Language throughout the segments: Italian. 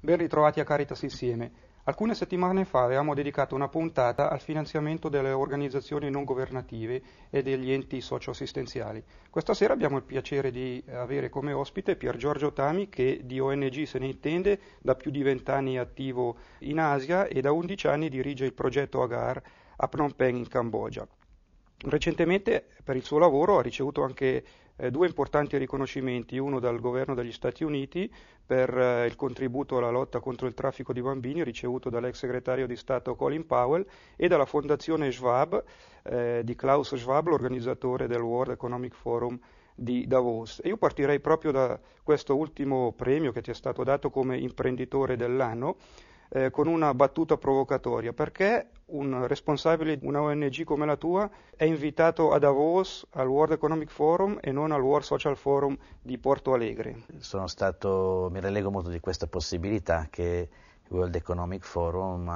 Ben ritrovati a Caritas insieme. Alcune settimane fa avevamo dedicato una puntata al finanziamento delle organizzazioni non governative e degli enti socioassistenziali. Questa sera abbiamo il piacere di avere come ospite Pier Giorgio Tami che di ONG se ne intende, da più di vent'anni è attivo in Asia e da undici anni dirige il progetto Agar a Phnom Penh in Cambogia. Recentemente per il suo lavoro ha ricevuto anche eh, due importanti riconoscimenti, uno dal governo degli Stati Uniti per eh, il contributo alla lotta contro il traffico di bambini ricevuto dall'ex segretario di Stato Colin Powell e dalla fondazione Schwab eh, di Klaus Schwab, l'organizzatore del World Economic Forum di Davos. E io partirei proprio da questo ultimo premio che ti è stato dato come imprenditore dell'anno eh, con una battuta provocatoria, perché un responsabile di una ONG come la tua è invitato a Davos al World Economic Forum e non al World Social Forum di Porto Alegre? Stato, mi rallego molto di questa possibilità che il World Economic Forum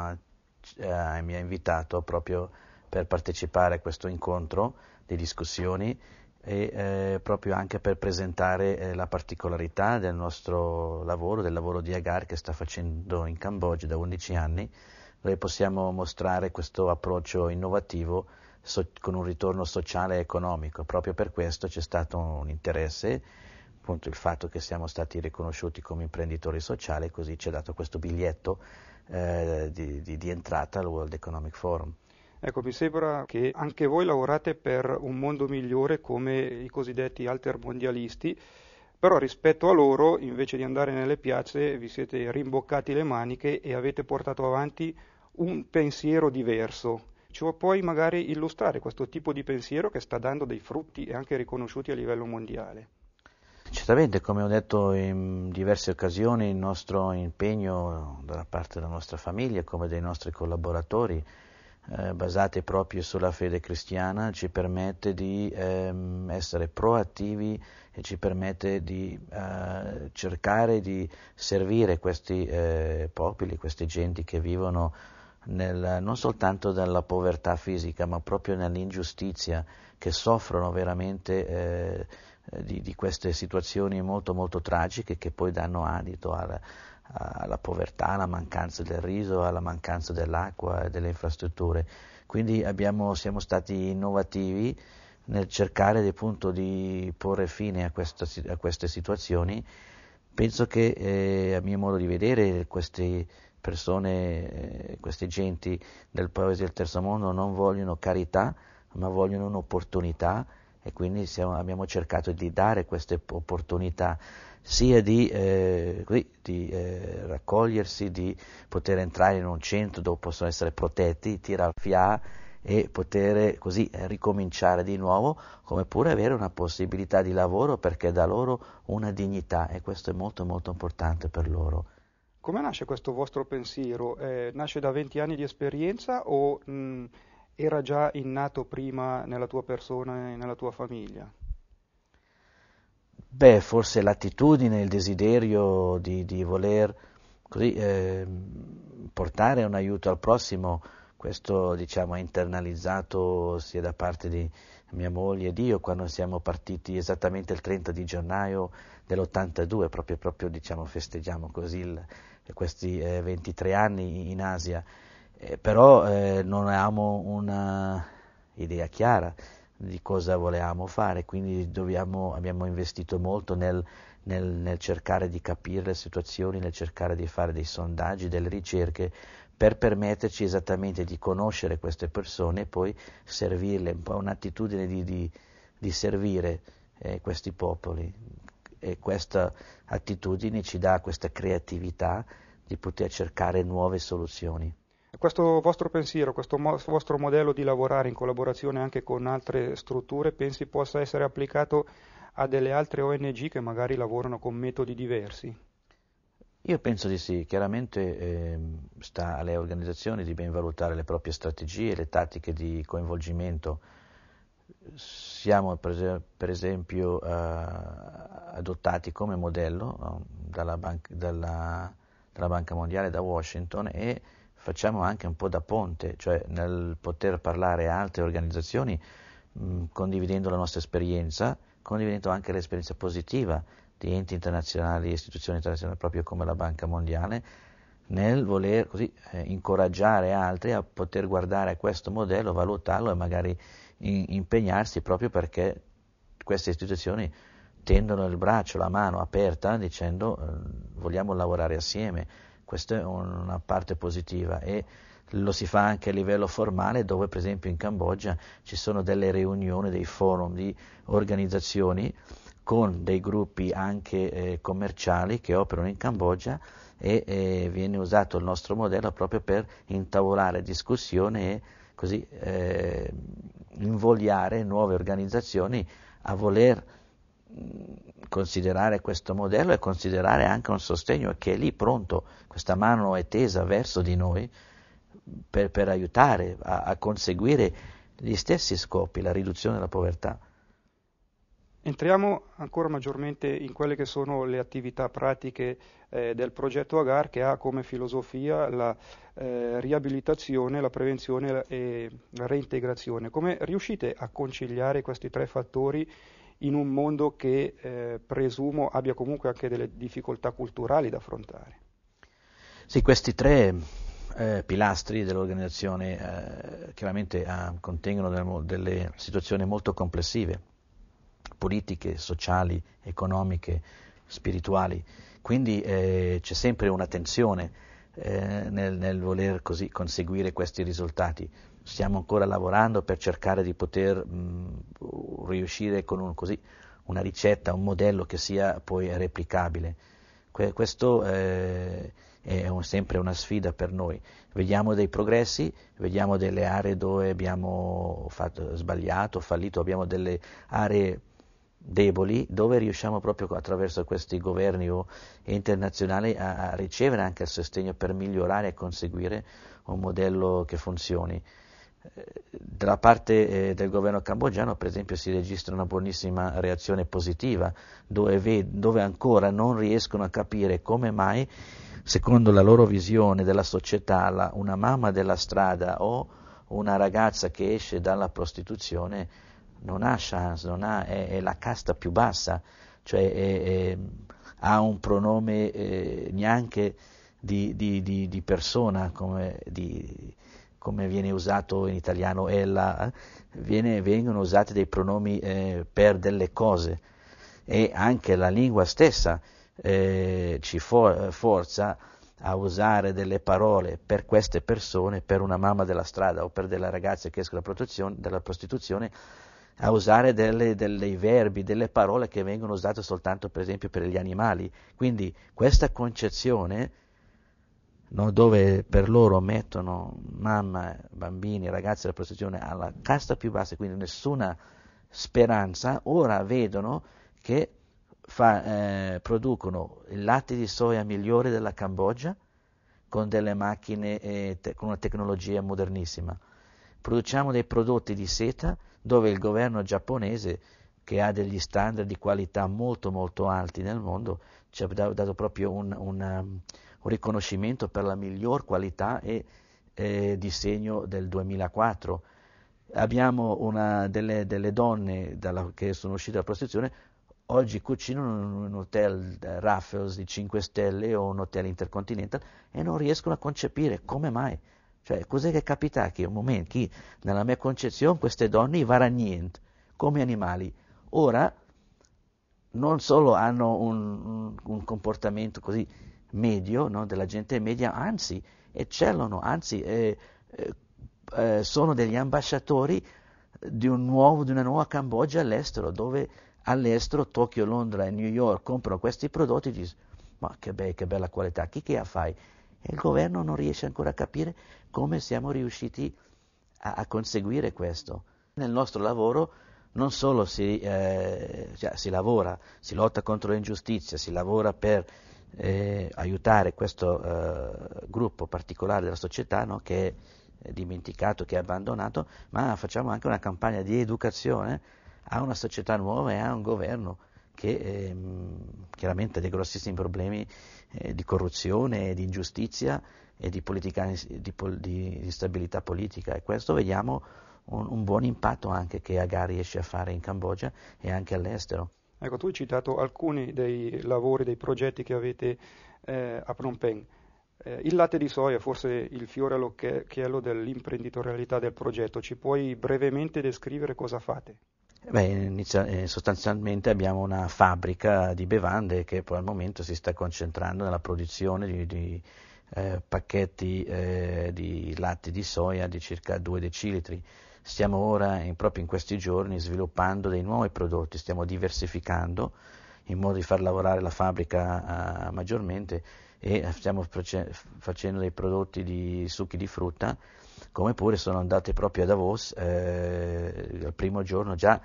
eh, mi ha invitato proprio per partecipare a questo incontro di discussioni e eh, proprio anche per presentare eh, la particolarità del nostro lavoro, del lavoro di Agar che sta facendo in Cambogia da 11 anni, noi possiamo mostrare questo approccio innovativo so- con un ritorno sociale e economico. Proprio per questo c'è stato un interesse, appunto il fatto che siamo stati riconosciuti come imprenditori sociali, così ci ha dato questo biglietto eh, di, di, di entrata al World Economic Forum. Ecco, mi sembra che anche voi lavorate per un mondo migliore come i cosiddetti altermondialisti, però rispetto a loro, invece di andare nelle piazze, vi siete rimboccati le maniche e avete portato avanti un pensiero diverso. Ci puoi magari illustrare questo tipo di pensiero che sta dando dei frutti e anche riconosciuti a livello mondiale? Certamente, come ho detto in diverse occasioni, il nostro impegno da parte della nostra famiglia, come dei nostri collaboratori, eh, basate proprio sulla fede cristiana ci permette di ehm, essere proattivi e ci permette di eh, cercare di servire questi eh, popoli, queste genti che vivono nel, non soltanto nella povertà fisica, ma proprio nell'ingiustizia, che soffrono veramente eh, di, di, queste situazioni molto molto tragiche che poi danno adito alla alla povertà, alla mancanza del riso, alla mancanza dell'acqua e delle infrastrutture. Quindi abbiamo, siamo stati innovativi nel cercare appunto, di porre fine a, questa, a queste situazioni. Penso che eh, a mio modo di vedere queste persone, eh, queste genti del paese del terzo mondo non vogliono carità, ma vogliono un'opportunità e quindi siamo, abbiamo cercato di dare queste opportunità sia di, eh, di eh, raccogliersi, di poter entrare in un centro dove possono essere protetti, tirar fià e poter eh, così eh, ricominciare di nuovo, come pure avere una possibilità di lavoro perché dà loro una dignità e questo è molto molto importante per loro. Come nasce questo vostro pensiero? Eh, nasce da 20 anni di esperienza o... Mh era già innato prima nella tua persona e nella tua famiglia? Beh, forse l'attitudine, il desiderio di, di voler così, eh, portare un aiuto al prossimo, questo diciamo, è internalizzato sia da parte di mia moglie ed io quando siamo partiti esattamente il 30 di gennaio dell'82, proprio, proprio diciamo, festeggiamo così il, questi eh, 23 anni in Asia eh, però eh, non abbiamo un'idea chiara di cosa volevamo fare, quindi dobbiamo, abbiamo investito molto nel, nel, nel cercare di capire le situazioni, nel cercare di fare dei sondaggi, delle ricerche per permetterci esattamente di conoscere queste persone e poi servirle, un po' un'attitudine di, di, di servire eh, questi popoli. E questa attitudine ci dà questa creatività di poter cercare nuove soluzioni. Questo vostro pensiero, questo mo- vostro modello di lavorare in collaborazione anche con altre strutture, pensi possa essere applicato a delle altre ONG che magari lavorano con metodi diversi? Io penso di sì, chiaramente eh, sta alle organizzazioni di ben valutare le proprie strategie, le tattiche di coinvolgimento. Siamo per, per esempio eh, adottati come modello dalla, ban- dalla, dalla Banca Mondiale, da Washington e facciamo anche un po' da ponte, cioè nel poter parlare a altre organizzazioni mh, mm, condividendo la nostra esperienza, condividendo anche l'esperienza positiva di enti internazionali e istituzioni internazionali, proprio come la Banca Mondiale, nel voler così eh, incoraggiare altri a poter guardare a questo modello, valutarlo e magari in, impegnarsi proprio perché queste istituzioni tendono il braccio, la mano aperta dicendo eh, vogliamo lavorare assieme questa è una parte positiva e lo si fa anche a livello formale dove per esempio in Cambogia ci sono delle riunioni, dei forum di organizzazioni con dei gruppi anche eh, commerciali che operano in Cambogia e eh, viene usato il nostro modello proprio per intavolare discussione e così eh, invogliare nuove organizzazioni a voler considerare questo modello e considerare anche un sostegno che è lì pronto, questa mano è tesa verso di noi per, per aiutare a, a conseguire gli stessi scopi, la riduzione della povertà. Entriamo ancora maggiormente in quelle che sono le attività pratiche eh, del progetto Agar che ha come filosofia la eh, riabilitazione, la prevenzione e la reintegrazione. Come riuscite a conciliare questi tre fattori in un mondo che eh, presumo abbia comunque anche delle difficoltà culturali da affrontare. Sì, questi tre eh, pilastri dell'organizzazione eh, chiaramente ah, contengono delle, delle situazioni molto complessive, politiche, sociali, economiche, spirituali, quindi eh, c'è sempre una tensione eh, nel, nel, voler così conseguire questi risultati. Stiamo ancora lavorando per cercare di poter mh, mm, riuscire con un, così, una ricetta, un modello che sia poi replicabile. Que- questo eh, è un, sempre una sfida per noi. Vediamo dei progressi, vediamo delle aree dove abbiamo fatto, sbagliato, fallito, abbiamo delle aree deboli, dove riusciamo proprio attraverso questi governi o internazionali a, a ricevere anche il sostegno per migliorare e conseguire un modello che funzioni. Dalla parte eh, del governo cambogiano, per esempio, si registra una buonissima reazione positiva, dove, ve- dove ancora non riescono a capire come mai, secondo la loro visione della società, la, una mamma della strada o una ragazza che esce dalla prostituzione non ha chance, non ha, è, è, la casta più bassa, cioè è, è, ha un pronome eh, neanche di, di, di, di persona, come, come, viene usato in italiano ella, viene, vengono usati dei pronomi eh, per delle cose e anche la lingua stessa eh, ci for, forza a usare delle parole per queste persone, per una mamma della strada o per delle ragazze che escono dalla prostituzione a usare delle, dei verbi, delle parole che vengono usate soltanto per esempio per gli animali. Quindi questa concezione no, dove per loro mettono mamma, bambini, ragazzi della prostituzione alla casta più bassa, quindi nessuna speranza, ora vedono che fa, eh, producono il latte di soia migliore della Cambogia con delle macchine, eh, te- con una tecnologia modernissima. Produciamo dei prodotti di seta dove il governo giapponese, che ha degli standard di qualità molto molto alti nel mondo, ci ha dato proprio un, un, um, un riconoscimento per la miglior qualità e eh, disegno del 2004. Abbiamo una, delle, delle, donne dalla, che sono uscite dalla prostituzione, oggi cucinano in un hotel eh, Raffles di 5 stelle o un hotel Intercontinental e non riescono a concepire come mai cioè, cos'è che capita? Che un momento, che nella mia concezione, queste donne varanno niente, come animali. Ora, non solo hanno un, un comportamento così medio, no, della gente media, anzi, eccellono, anzi, eh, eh, eh, sono degli ambasciatori di, un nuovo, di una nuova Cambogia all'estero, dove all'estero, Tokyo, Londra e New York comprano questi prodotti e dicono, ma che, be- che bella qualità, chi che la fai? E il governo non riesce ancora a capire come siamo riusciti a, a conseguire questo. Nel nostro lavoro non solo si, eh, cioè, si, lavora, si lotta contro l'ingiustizia, si lavora per eh, aiutare questo eh, gruppo particolare della società no, che è dimenticato, che è abbandonato, ma facciamo anche una campagna di educazione a una società nuova e a un governo che ehm, chiaramente ha dei grossissimi problemi eh, di corruzione, di ingiustizia e di, politica, di, di, di stabilità politica e questo vediamo un, un, buon impatto anche che Agar riesce a fare in Cambogia e anche all'estero. Ecco, tu hai citato alcuni dei lavori, dei progetti che avete eh, a Phnom Penh. Eh, il latte di soia, forse il fiore all'occhiello dell'imprenditorialità del progetto, ci puoi brevemente descrivere cosa fate? Eh beh, eh, sostanzialmente abbiamo una fabbrica di bevande che poi al momento si sta concentrando nella produzione di, di eh, pacchetti eh, di latte di soia di circa 2 decilitri. Stiamo ora, in, proprio in questi giorni, sviluppando dei nuovi prodotti, stiamo diversificando in modo di far lavorare la fabbrica eh, maggiormente e stiamo facendo dei prodotti di succhi di frutta, come pure sono andate proprio a Davos eh, il primo giorno già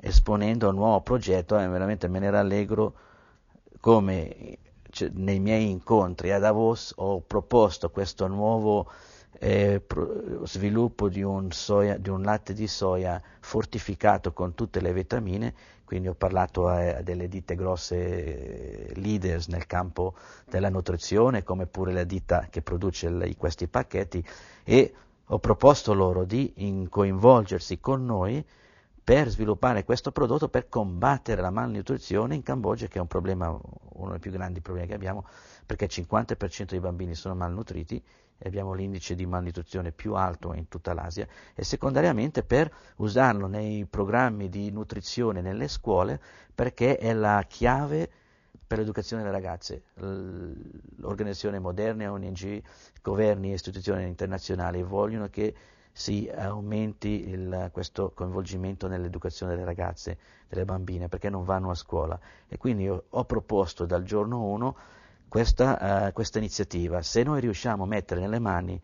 esponendo un nuovo progetto e eh, veramente me ne rallegro come cioè, nei miei incontri a Davos ho proposto questo nuovo eh, sviluppo di un, soia, di un latte di soia fortificato con tutte le vitamine quindi ho parlato a, a delle ditte grosse eh, leaders nel campo della nutrizione, come pure la ditta che produce il, questi pacchetti e ho proposto loro di coinvolgersi con noi per sviluppare questo prodotto per combattere la malnutrizione in Cambogia, che è un problema, uno dei più grandi problemi che abbiamo, perché il 50% dei bambini sono malnutriti e abbiamo l'indice di malnutrizione più alto in tutta l'Asia, e secondariamente per usarlo nei programmi di nutrizione nelle scuole perché è la chiave per l'educazione delle ragazze. L'organizzazione moderna, ONG, governi e istituzioni internazionali vogliono che si aumenti il, questo coinvolgimento nell'educazione delle ragazze, delle bambine, perché non vanno a scuola. E quindi ho proposto dal giorno 1 questa, eh, questa iniziativa. Se noi riusciamo a mettere nelle mani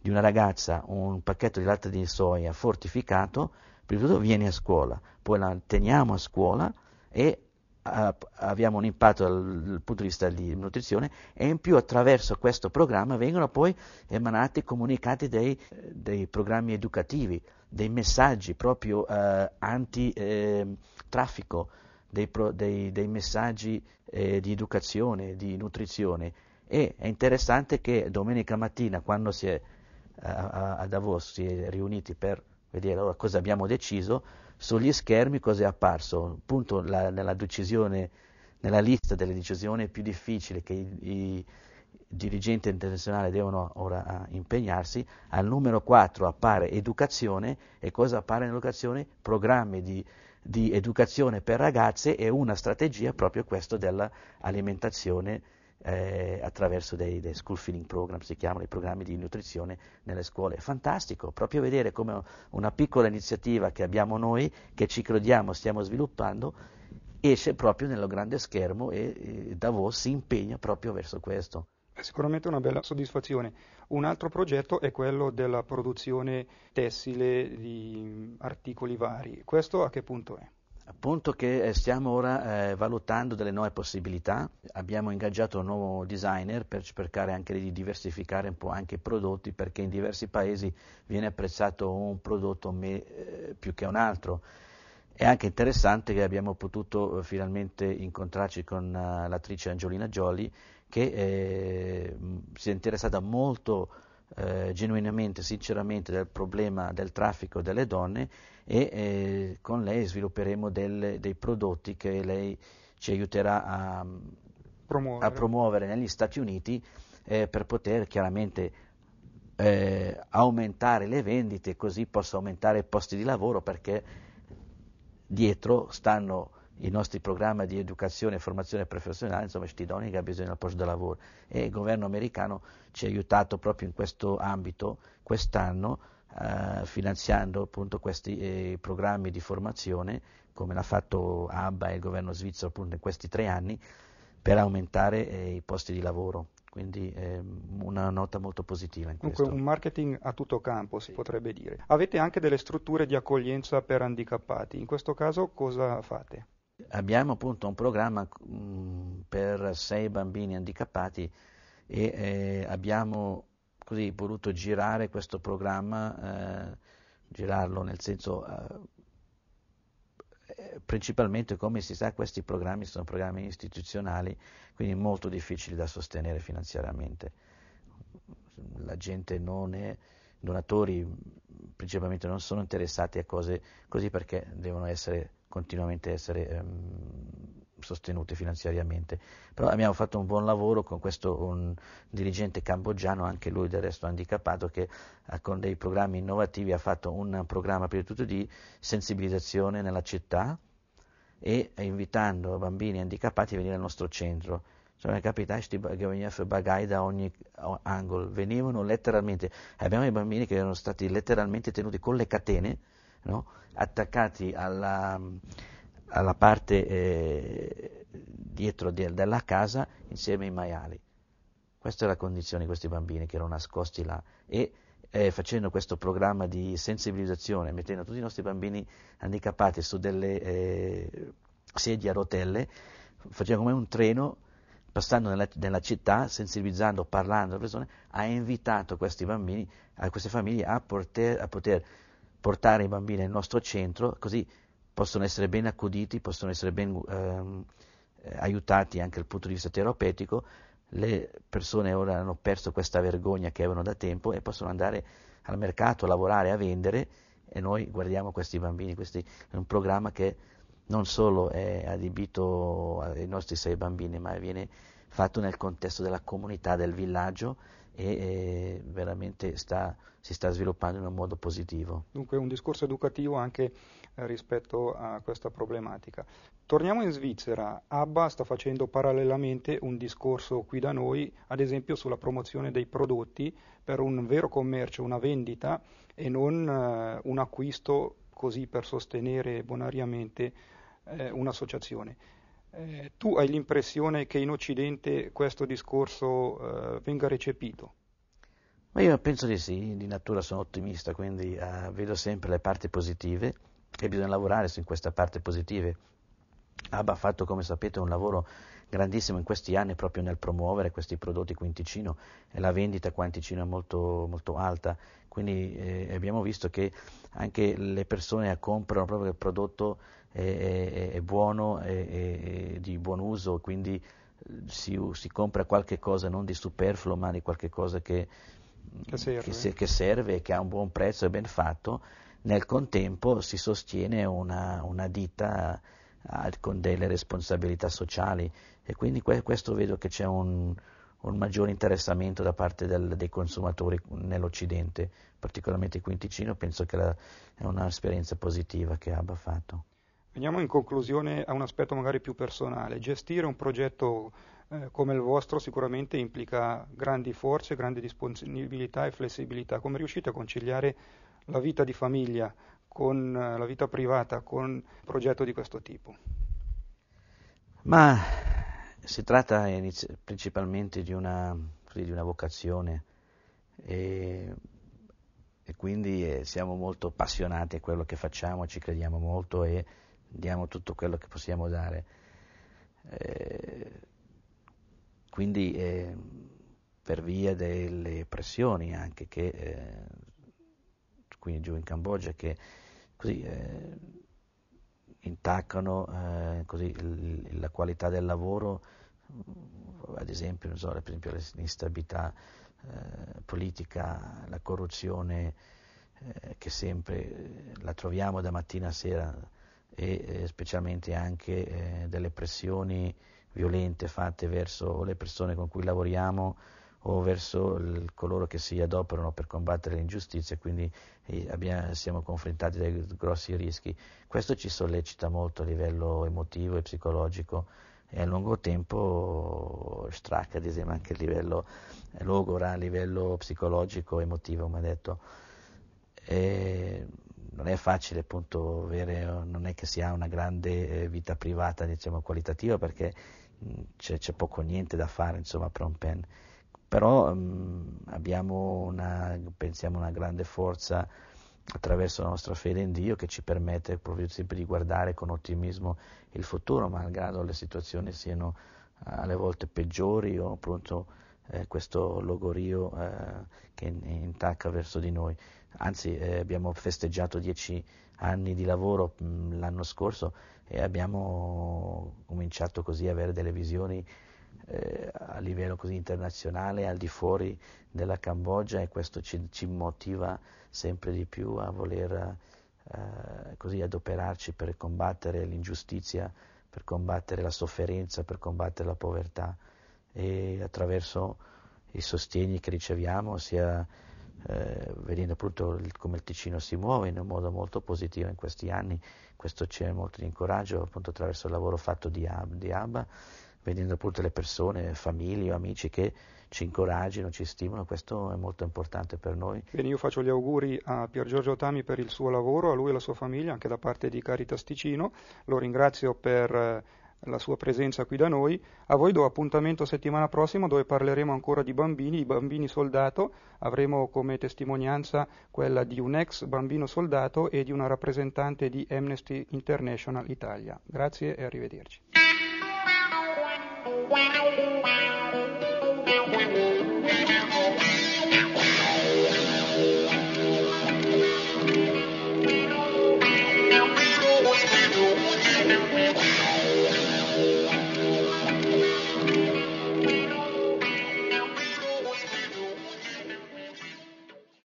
di una ragazza un pacchetto di latte di soia fortificato, prima di tutto viene a scuola, poi la teniamo a scuola e eh, abbiamo un impatto dal, dal, punto di vista di nutrizione e in più attraverso questo programma vengono poi emanati, comunicati dei, dei programmi educativi, dei messaggi proprio eh, anti-traffico. Eh, dei, pro, dei, dei messaggi eh, di educazione, di nutrizione. E è interessante che domenica mattina, quando si è a, a Davos, si è riuniti per vedere allora, cosa abbiamo deciso, sugli schermi cosa è apparso? Appunto la, nella, nella lista delle decisioni più difficili che i, i dirigenti internazionali devono ora impegnarsi, al numero 4 appare educazione e cosa appare nell'educazione? Programmi di di educazione per ragazze e una strategia proprio questa dell'alimentazione eh, attraverso dei, dei, school feeding program, si chiamano i programmi di nutrizione nelle scuole. È fantastico, proprio vedere come una piccola iniziativa che abbiamo noi, che ci crediamo, stiamo sviluppando, esce proprio nello grande schermo e, e Davos si impegna proprio verso questo. È sicuramente una bella soddisfazione. Un altro progetto è quello della produzione tessile di articoli vari. Questo a che punto è? Appunto che eh, stiamo ora eh, valutando delle nuove possibilità, abbiamo ingaggiato un nuovo designer per cercare anche di diversificare un po' anche i prodotti perché in diversi paesi viene apprezzato un prodotto me, eh, più che un altro. È anche interessante che abbiamo potuto eh, finalmente incontrarci con eh, l'attrice Angiolina Gioli che eh, si è interessata molto eh, genuinamente, sinceramente del problema del traffico delle donne e eh, con lei svilupperemo del, dei prodotti che lei ci aiuterà a promuovere, a promuovere negli Stati Uniti eh, per poter chiaramente eh, aumentare le vendite, e così possa aumentare i posti di lavoro perché dietro stanno i nostri programmi di educazione e formazione professionale, insomma, ci idonei che ha bisogno del posto di lavoro. E il governo americano ci ha aiutato proprio in questo ambito quest'anno, eh, finanziando appunto questi eh, programmi di formazione, come l'ha fatto ABBA e il governo svizzero appunto in questi tre anni, per aumentare eh, i posti di lavoro. Quindi ehm, una nota molto positiva in questo. Dunque, un marketing a tutto campo, si sì. potrebbe dire. Avete anche delle strutture di accoglienza per handicappati. In questo caso cosa fate? abbiamo appunto un programma mm, per sei bambini handicappati e eh, abbiamo così voluto girare questo programma, eh, girarlo nel senso eh, eh, principalmente come si sa questi programmi sono programmi istituzionali, quindi molto difficili da sostenere finanziariamente. La gente non è donatori principalmente non sono interessati a cose così perché devono essere continuamente essere ehm, sostenute finanziariamente. Però abbiamo fatto un buon lavoro con questo dirigente cambogiano, anche lui del resto handicappato, che eh, con dei programmi innovativi ha fatto un programma prima di tutto di sensibilizzazione nella città e invitando bambini handicappati a venire al nostro centro. Sono cioè, capitati che venivano bagai da ogni angolo, venivano letteralmente, abbiamo i bambini che erano stati letteralmente tenuti con le catene no? attaccati alla, alla parte eh, dietro de- della casa insieme ai maiali. Questa è la condizione di questi bambini che erano nascosti là e eh, facendo questo programma di sensibilizzazione, mettendo tutti i nostri bambini handicappati su delle eh, sedie a rotelle, facendo come un treno, passando nella, nella città, sensibilizzando, parlando alle persone, ha invitato questi bambini, a queste famiglie a poter, a poter portare i bambini nel nostro centro, così possono essere ben accuditi, possono essere ben ehm, eh, aiutati anche dal punto di vista terapeutico. Le persone ora hanno perso questa vergogna che avevano da tempo e possono andare al mercato a lavorare, a vendere e noi guardiamo questi bambini. Questi, è un programma che non solo è adibito ai nostri sei bambini, ma viene fatto nel contesto della comunità, del villaggio e veramente sta, si sta sviluppando in un modo positivo. Dunque un discorso educativo anche eh, rispetto a questa problematica. Torniamo in Svizzera, ABBA sta facendo parallelamente un discorso qui da noi, ad esempio sulla promozione dei prodotti per un vero commercio, una vendita e non eh, un acquisto così per sostenere bonariamente eh, un'associazione. Eh, tu hai l'impressione che in Occidente questo discorso eh, venga recepito? Ma io penso di sì, di natura sono ottimista, quindi eh, vedo sempre le parti positive e bisogna lavorare su queste parti positive. Abba ha fatto, come sapete, un lavoro grandissimo in questi anni proprio nel promuovere questi prodotti Quinticino e la vendita qua è molto, molto alta quindi eh, abbiamo visto che anche le persone comprano proprio che il prodotto è, è, è buono, è, è, di buon uso, quindi eh, si, si, compra qualche cosa non di superfluo, ma di qualche cosa che, che, serve. Che, che serve, che ha un buon prezzo e ben fatto. Nel contempo si sostiene una, una ditta eh, con delle responsabilità sociali e quindi que- questo vedo che c'è un, un maggiore interessamento da parte del, dei consumatori nell'Occidente, particolarmente qui in Ticino, penso che la, è un'esperienza positiva che abbia fatto. Veniamo in conclusione a un aspetto magari più personale. Gestire un progetto eh, come il vostro sicuramente implica grandi forze, grande disponibilità e flessibilità. Come riuscite a conciliare la vita di famiglia con eh, la vita privata, con un progetto di questo tipo? Ma si tratta principalmente di una, di una vocazione e, e quindi eh, siamo molto appassionati a quello che facciamo, ci crediamo molto e diamo tutto quello che possiamo dare. Eh, quindi eh, per via delle pressioni anche che eh, qui giù in Cambogia che così eh, intaccano eh, così, l- la qualità del lavoro, ad esempio, so, per esempio l'instabilità eh, politica, la corruzione eh, che sempre eh, la troviamo da mattina a sera e eh, specialmente anche eh, delle pressioni violente fatte verso le persone con cui lavoriamo o verso il, coloro che si adoperano per combattere l'ingiustizia, quindi eh, abbiamo, siamo confrontati dai grossi rischi. Questo ci sollecita molto a livello emotivo e psicologico e a lungo tempo stracca, ad esempio, anche a livello eh, logora, a livello psicologico, e emotivo, come detto. E non è facile appunto avere, non è che si ha una grande eh, vita privata, diciamo, qualitativa, perché mm, c'è, c'è poco niente da fare, insomma, per un pen però mh, ehm, abbiamo una, pensiamo una grande forza attraverso la nostra fede in Dio che ci permette proprio sempre di guardare con ottimismo il futuro, malgrado le situazioni siano eh, alle volte peggiori o appunto eh, questo logorio eh, che intacca verso di noi. Anzi, eh, abbiamo festeggiato dieci anni di lavoro mh, l'anno scorso e abbiamo cominciato così a avere delle visioni eh, a livello così internazionale, al di fuori della Cambogia e questo ci, ci motiva sempre di più a voler eh, così adoperarci per combattere l'ingiustizia, per combattere la sofferenza, per combattere la povertà e attraverso i sostegni che riceviamo sia eh, vedendo appunto il, come il Ticino si muove in un modo molto positivo in questi anni, questo c'è molto di incoraggio appunto attraverso il lavoro fatto di, di ABBA vedendo appunto le persone, famiglie o amici che ci incoraggiano, ci stimolano, questo è molto importante per noi. Bene, io faccio gli auguri a Pier Giorgio Tami per il suo lavoro, a lui e alla sua famiglia, anche da parte di Caritas Ticino, lo ringrazio per eh, la sua presenza qui da noi. A voi do appuntamento settimana prossima dove parleremo ancora di bambini, di bambini soldato. Avremo come testimonianza quella di un ex bambino soldato e di una rappresentante di Amnesty International Italia. Grazie e arrivederci. Wow.